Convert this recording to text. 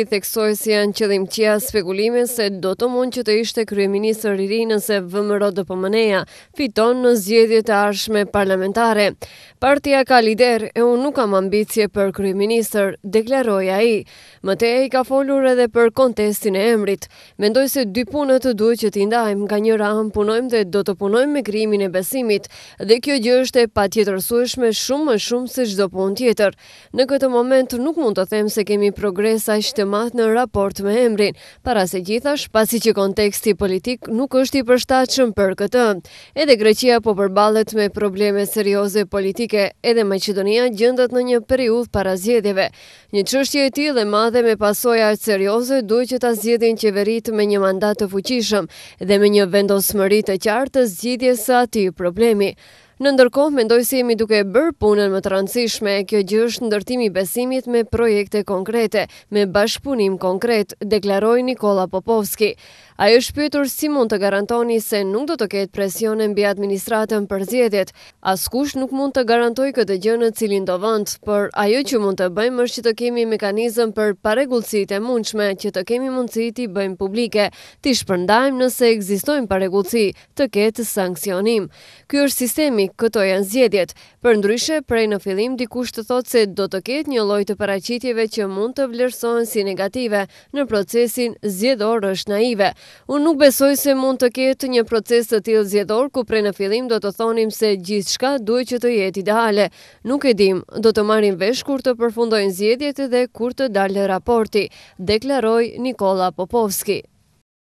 i theksoi se janë qëllim qia spekulime se do të mund që të ishte kryeministër i rinë nëse vëmëro dë pëmëneja, fiton në zjedhjet e arshme parlamentare. Partia ka lider e unë nuk kam ambicje për kryeministër, deklaroi ai. i. Mëte i ka folur edhe për kontestin e emrit. Mendoj se dy punët të duhet që t'indajmë, ka një rahëm punojmë dhe do të punojmë me krimin e besimit, dhe kjo gjë është e pa tjetërsueshme shumë më shumë se çdo pun tjetër. Në këtë moment nuk mund të them se kemi progresa ishte mat në raport me emrin, para se gjithash pasi që konteksti politik nuk është i përshtatshëm për këtë. Edhe Greqia po përballet me probleme serioze politike, edhe Maqedonia gjendet në një periudhë para zjedjeve. Një çështje e tillë e madhe me pasoja serioze duhet që ta zgjidhin qeverit me një mandat të fuqishëm dhe me një vendosmëri të qartë të zgjidhjes së atij problemi. Në ndërkohë, mendoj si jemi duke bërë punën më të rëndësishme, kjo gjë është ndërtimi besimit me projekte konkrete, me bashkëpunim konkret, deklaroi Nikola Popovski. Ajo është pyetur si mund të garantoni se nuk do të ketë presione mbi administratën për zgjedhjet. Askush nuk mund të garantojë këtë gjë në cilin do vënd, por ajo që mund të bëjmë është që të kemi mekanizëm për paregullësit e mundshme që të kemi mundësi ti bëjmë publike, ti shpërndajmë nëse ekzistojnë parregullsi, të ketë sankcionim. Ky është sistemi këto janë zjedjet. Për ndryshe, prej në filim dikush të thotë se do të ketë një loj të paracitjeve që mund të vlerësojnë si negative në procesin zjedor është naive. Unë nuk besoj se mund të ketë një proces të tjil zjedor ku prej në filim do të thonim se gjithë shka duhet që të jetë ideale. Nuk e dim, do të marim vesh kur të përfundojnë zjedjet dhe kur të dalë raporti, deklaroj Nikola Popovski.